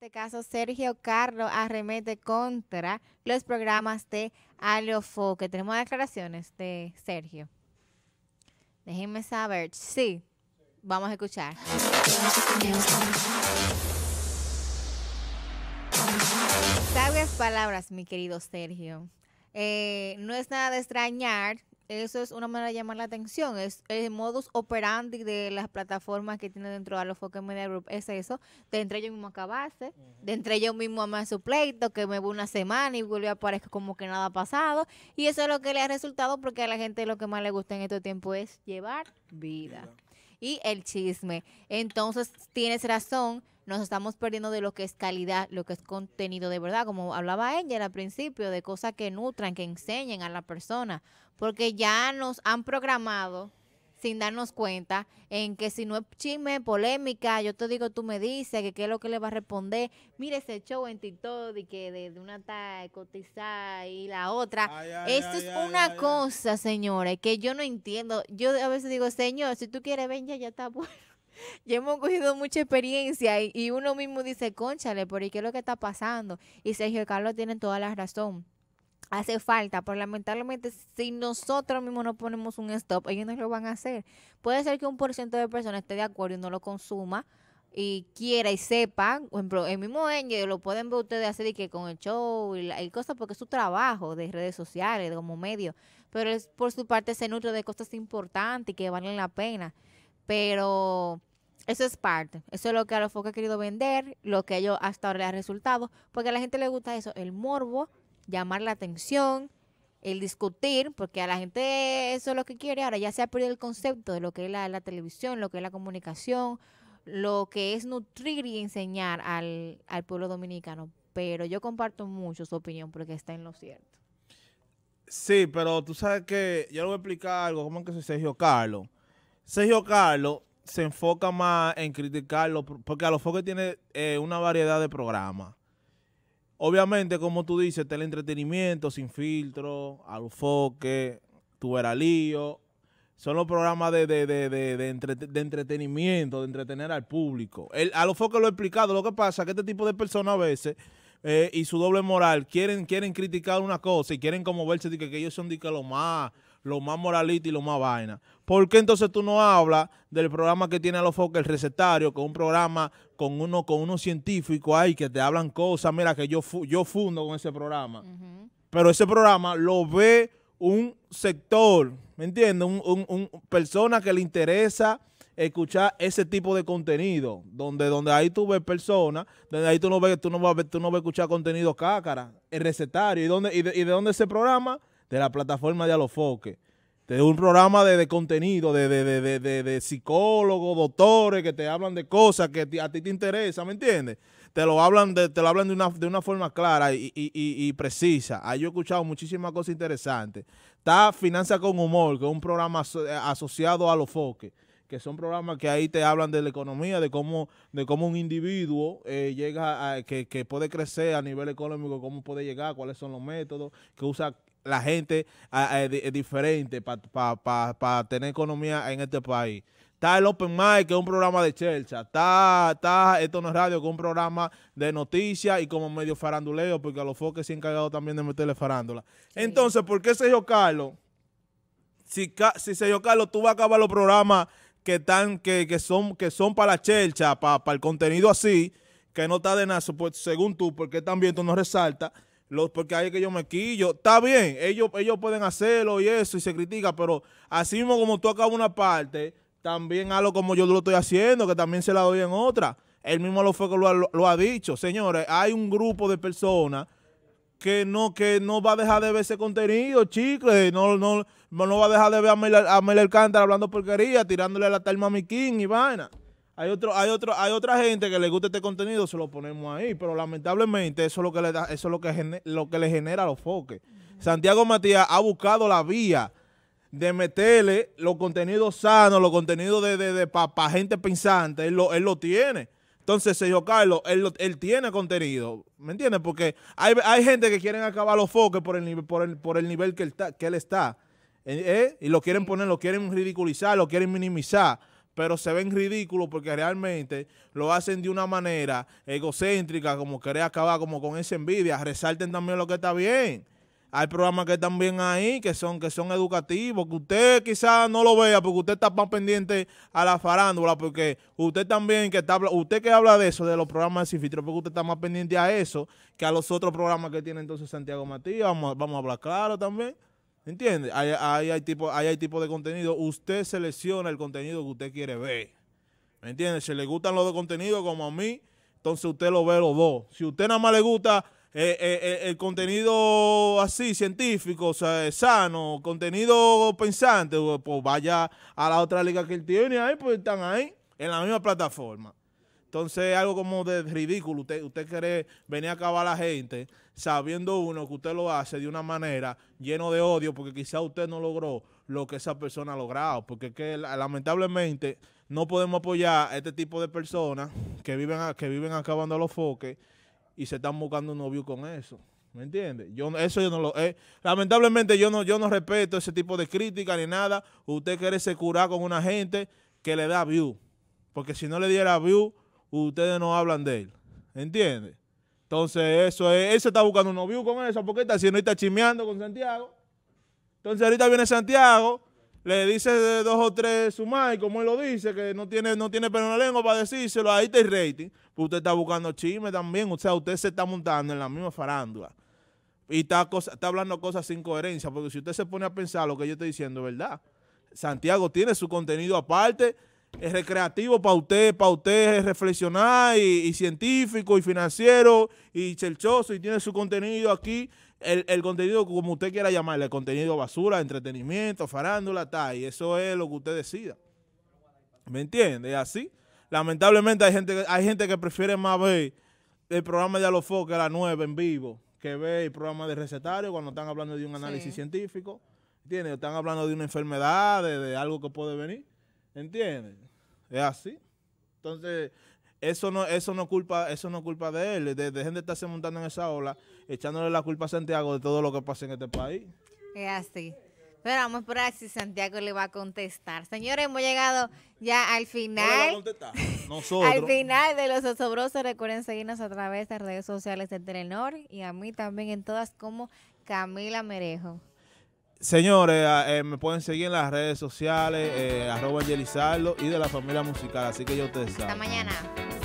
En este caso, Sergio Carlos arremete contra los programas de que Tenemos declaraciones de Sergio. Déjenme saber. Sí, vamos a escuchar. Sabias palabras, mi querido Sergio. Eh, no es nada de extrañar eso es una manera de llamar la atención. Es el modus operandi de las plataformas que tiene dentro de los Focus Media Group. Es eso. De entre ellos mismos acabarse, de entre ellos mismo amar su pleito, que me voy una semana y vuelve a aparecer como que nada ha pasado. Y eso es lo que le ha resultado porque a la gente lo que más le gusta en este tiempo es llevar vida. Y el chisme. Entonces, tienes razón nos estamos perdiendo de lo que es calidad, lo que es contenido de verdad, como hablaba ella al principio, de cosas que nutran, que enseñen a la persona, porque ya nos han programado sin darnos cuenta en que si no es chisme, polémica, yo te digo, tú me dices que qué es lo que le va a responder. Mire ese show en TikTok y que de, una tal cotizada y la otra. Esto es una cosa, señores, que yo no entiendo. Yo a veces digo, señor, si tú quieres ven ya, ya está bueno ya hemos cogido mucha experiencia y, uno mismo dice, conchale, ¿por qué es lo que está pasando? Y Sergio y Carlos tienen toda la razón. Hace falta, pero lamentablemente si nosotros mismos no ponemos un stop, ellos no lo van a hacer. Puede ser que un por ciento de personas esté de acuerdo y no lo consuma, y quiera y sepa, por ejemplo, el mismo Angel lo pueden ver ustedes hacer y que con el show y, cosas porque es su trabajo de redes sociales, como medio, pero por su parte se nutre de cosas importantes y que valen la pena, pero eso es parte. Eso es lo que a los focos ha querido vender, lo que ellos hasta ahora les ha resultado, porque a la gente le gusta eso, el morbo, llamar la atención, el discutir, porque a la gente eso es lo que quiere. Ahora ya se ha perdido el concepto de lo que es la, televisión, lo que es la comunicación, lo que es nutrir y enseñar al, al pueblo dominicano. Pero yo comparto mucho su opinión porque está en lo cierto. Sí, pero tú sabes que yo le voy a explicar algo, como que soy Sergio Carlos? Sergio Carlos se enfoca más en criticarlo, porque a los foques tiene eh, una variedad de programas. Obviamente, como tú dices, teleentretenimiento sin filtro, a los Son los programas de, de, de, de, entretenimiento, de entretener al público. El, a los foques lo he explicado. Lo que pasa es que este tipo de personas a veces eh, y su doble moral quieren, quieren criticar una cosa y quieren como verse de que, ellos son de que más, lo más moralista y lo más vaina. ¿Por qué entonces tú no hablas del programa que tiene a los el recetario, que es un programa con uno con unos científicos ahí que te hablan cosas, mira, que yo, yo fundo con ese programa? Pero ese programa lo ve un sector, ¿me entiendes? Un, persona que le interesa escuchar ese tipo de contenido, donde, donde ahí tú ves personas, donde ahí tú no ves, tú no vas a tú no escuchar contenido cácara, el recetario, y, dónde, y, de, dónde ese programa, de la plataforma de Alofoque de un programa de, de contenido, de, de, de, psicólogos, doctores que te hablan de cosas que a ti te interesa, ¿me entiendes? Te lo hablan de, te lo hablan de, una, de una forma clara y, precisa. Ahí yo he escuchado muchísimas cosas interesantes. Está Finanza con Humor, que es un programa eh, asociado a los foques que son programas que ahí te hablan de la economía, de cómo, de cómo un individuo eh, llega a, que, que, puede crecer a nivel económico, cómo puede llegar, cuáles son los métodos, que usa la gente ah, ah, es diferente para tener economía en este país. Está el Open Mic, que es un programa de chelcha. Está, está Esto no es Radio, que es un programa de noticias y como medio faranduleo, porque a los foques se han encargado también de meterle farándula. Entonces, ¿por qué Sergio Carlos? Si, si Sergio Carlos, tú vas a acabar los programas que, que, son, que son para la chelcha, para, para el contenido así, que no está de nada, pues, según tú, porque también tú no resaltas los, porque hay que yo me quillo. Está bien, ellos, ellos pueden hacerlo y eso, y se critica, pero así mismo como tú acabas una parte, también algo como yo lo estoy haciendo, que también se la doy en otra. Él mismo lo fue que lo, ha dicho. Señores, hay un grupo de personas que no, que no va a dejar de ver ese contenido, chicle, no, no, no va a dejar de ver a Mel, Alcántara hablando porquería, tirándole la tal mi King y vaina. Hay otro, hay otro, hay otra gente que le gusta este contenido, se lo ponemos ahí, pero lamentablemente eso es lo que le eso lo que lo que le genera los foques. Santiago Matías ha buscado la vía de meterle los contenidos sanos, los contenidos de, de, para gente pensante, él lo, tiene. Entonces, señor Carlos, él, él tiene contenido, ¿me entiendes? Porque hay, gente que quieren acabar los foques por el, por el, nivel que él, está, que él está, eh, eh, y lo quieren poner, lo quieren ridiculizar, lo quieren minimizar pero se ven ridículos porque realmente lo hacen de una manera egocéntrica, como querer acabar como con esa envidia. Resalten también lo que está bien. Hay programas que están bien ahí, que son, que son educativos, que usted quizás no lo vea porque usted está más pendiente a la farándula, porque usted también que está, usted que habla de eso, de los programas de cifritro, porque usted está más pendiente a eso que a los otros programas que tiene entonces Santiago Matías. Vamos, vamos a hablar claro también. ¿Entiende? Ahí, ahí hay, tipo, hay tipo de contenido. Usted selecciona el contenido que usted quiere ver. ¿Me entiende? Si le gustan los dos contenidos como a mí, entonces usted lo ve los dos. Si usted nada más le gusta eh, eh, eh, el contenido así, científico, sano, contenido pensante, pues, pues vaya a la otra liga que él tiene ahí, pues están ahí en la misma plataforma. Entonces algo como de ridículo. Usted, usted quiere venir a acabar la gente sabiendo uno que usted lo hace de una manera lleno de odio porque quizá usted no logró lo que esa persona ha logrado. Porque que, lamentablemente no podemos apoyar a este tipo de personas que viven, que viven acabando los foques y se están buscando un novio con eso. ¿Me entiende? Yo, eso yo no lo... Eh, lamentablemente yo no, yo no respeto ese tipo de crítica ni nada. Usted quiere se curar con una gente que le da view. Porque si no le diera view ustedes no hablan de él. ¿Entiendes? Entonces, eso es, él se está buscando un novio con eso, porque está haciendo, está chismeando con Santiago. Entonces, ahorita viene Santiago, le dice dos o tres y como él lo dice, que no tiene, no tiene pelo en la lengua para decírselo, ahí está el rating. Pues usted está buscando chisme también, o sea, usted se está montando en la misma farándula. Y está, está hablando cosas sin coherencia, porque si usted se pone a pensar lo que yo estoy diciendo, ¿verdad? Santiago tiene su contenido aparte es recreativo para usted, para usted es reflexionar y, científico y financiero y chelchoso y tiene su contenido aquí, el, contenido como usted quiera llamarle, el contenido basura, entretenimiento, farándula, tal, y eso es lo que usted decida. ¿Me entiende? Así. Lamentablemente hay gente, hay gente que prefiere más ver el programa de Alofo que la 9 en vivo, que ve el programa de recetario cuando están hablando de un análisis científico, ¿entiendes? Están hablando de una enfermedad, de algo que puede venir. ¿Entiendes? Es así. Entonces, eso no, eso no culpa, eso no culpa de él. De, dejen de estarse montando en esa ola, echándole la culpa a Santiago de todo lo que pasa en este país. Es así. Pero vamos a esperar si Santiago le va a contestar. Señores, hemos llegado ya al final. nosotros al final de Los Osobrosos, recuerden seguirnos a través de redes sociales de Telenor y a mí también en todas como Camila Merejo. Señores, eh, me pueden seguir en las redes sociales, eh, arroba Angelizardo y de la familia musical, así que yo te saludo. Hasta mañana.